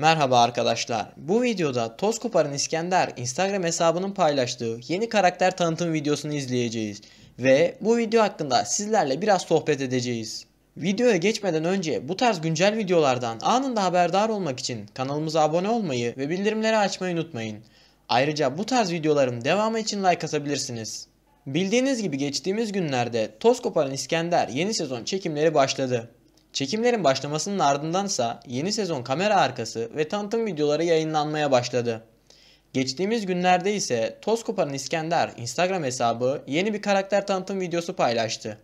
Merhaba arkadaşlar. Bu videoda Toz Koparan İskender Instagram hesabının paylaştığı yeni karakter tanıtım videosunu izleyeceğiz. Ve bu video hakkında sizlerle biraz sohbet edeceğiz. Videoya geçmeden önce bu tarz güncel videolardan anında haberdar olmak için kanalımıza abone olmayı ve bildirimleri açmayı unutmayın. Ayrıca bu tarz videoların devamı için like atabilirsiniz. Bildiğiniz gibi geçtiğimiz günlerde Toz Koparan İskender yeni sezon çekimleri başladı. Çekimlerin başlamasının ardındansa yeni sezon kamera arkası ve tanıtım videoları yayınlanmaya başladı. Geçtiğimiz günlerde ise Toz Koparan İskender Instagram hesabı yeni bir karakter tanıtım videosu paylaştı.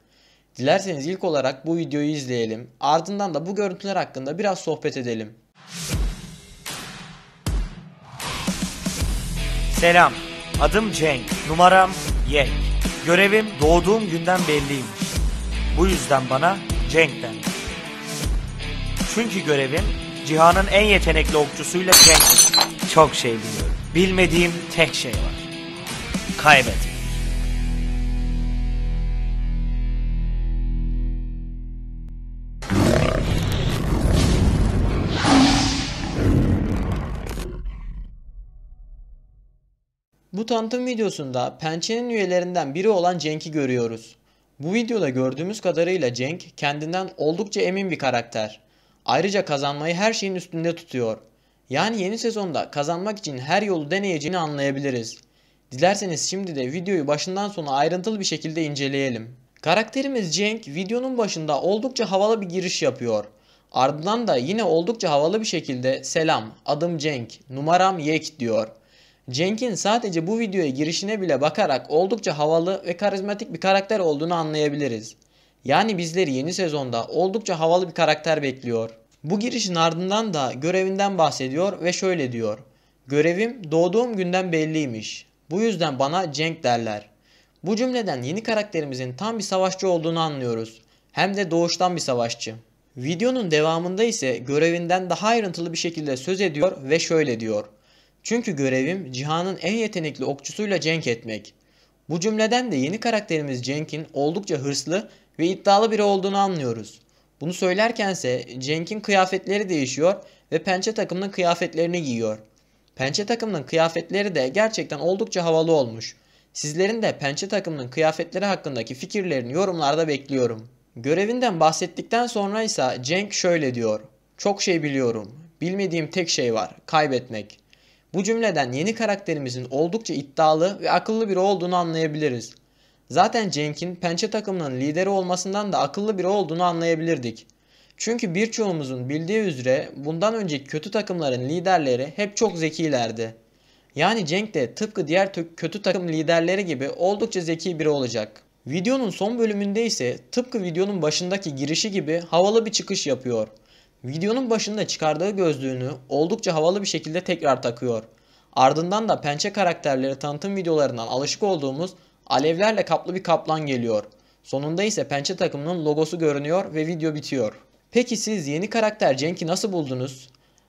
Dilerseniz ilk olarak bu videoyu izleyelim ardından da bu görüntüler hakkında biraz sohbet edelim. Selam, adım Cenk, numaram Yek. Görevim doğduğum günden belliymiş. Bu yüzden bana Cenk dendi. Çünkü görevim cihanın en yetenekli okçusuyla cenk. Çok şey biliyorum. Bilmediğim tek şey var. Kaybet. Bu tanıtım videosunda pençenin üyelerinden biri olan Cenk'i görüyoruz. Bu videoda gördüğümüz kadarıyla Cenk kendinden oldukça emin bir karakter. Ayrıca kazanmayı her şeyin üstünde tutuyor. Yani yeni sezonda kazanmak için her yolu deneyeceğini anlayabiliriz. Dilerseniz şimdi de videoyu başından sona ayrıntılı bir şekilde inceleyelim. Karakterimiz Cenk videonun başında oldukça havalı bir giriş yapıyor. Ardından da yine oldukça havalı bir şekilde selam adım Cenk numaram yek diyor. Cenk'in sadece bu videoya girişine bile bakarak oldukça havalı ve karizmatik bir karakter olduğunu anlayabiliriz. Yani bizleri yeni sezonda oldukça havalı bir karakter bekliyor. Bu girişin ardından da görevinden bahsediyor ve şöyle diyor. Görevim doğduğum günden belliymiş. Bu yüzden bana Cenk derler. Bu cümleden yeni karakterimizin tam bir savaşçı olduğunu anlıyoruz. Hem de doğuştan bir savaşçı. Videonun devamında ise görevinden daha ayrıntılı bir şekilde söz ediyor ve şöyle diyor. Çünkü görevim cihanın en yetenekli okçusuyla cenk etmek. Bu cümleden de yeni karakterimiz Cenk'in oldukça hırslı ve iddialı biri olduğunu anlıyoruz. Bunu söylerkense Cenk'in kıyafetleri değişiyor ve pençe takımının kıyafetlerini giyiyor. Pençe takımının kıyafetleri de gerçekten oldukça havalı olmuş. Sizlerin de pençe takımının kıyafetleri hakkındaki fikirlerini yorumlarda bekliyorum. Görevinden bahsettikten sonra ise Cenk şöyle diyor. Çok şey biliyorum. Bilmediğim tek şey var. Kaybetmek. Bu cümleden yeni karakterimizin oldukça iddialı ve akıllı biri olduğunu anlayabiliriz. Zaten Cenk'in pençe takımının lideri olmasından da akıllı biri olduğunu anlayabilirdik. Çünkü birçoğumuzun bildiği üzere bundan önceki kötü takımların liderleri hep çok zekilerdi. Yani Cenk de tıpkı diğer kötü takım liderleri gibi oldukça zeki biri olacak. Videonun son bölümünde ise tıpkı videonun başındaki girişi gibi havalı bir çıkış yapıyor. Videonun başında çıkardığı gözlüğünü oldukça havalı bir şekilde tekrar takıyor. Ardından da pençe karakterleri tanıtım videolarından alışık olduğumuz Alevlerle kaplı bir kaplan geliyor. Sonunda ise pençe takımının logosu görünüyor ve video bitiyor. Peki siz yeni karakter Cenk'i nasıl buldunuz?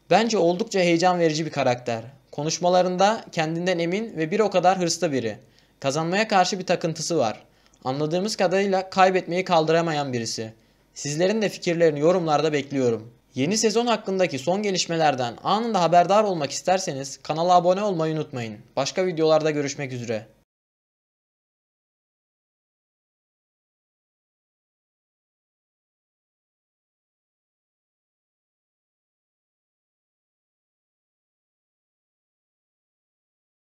Bence oldukça heyecan verici bir karakter. Konuşmalarında kendinden emin ve bir o kadar hırslı biri. Kazanmaya karşı bir takıntısı var. Anladığımız kadarıyla kaybetmeyi kaldıramayan birisi. Sizlerin de fikirlerini yorumlarda bekliyorum. Yeni sezon hakkındaki son gelişmelerden anında haberdar olmak isterseniz kanala abone olmayı unutmayın. Başka videolarda görüşmek üzere.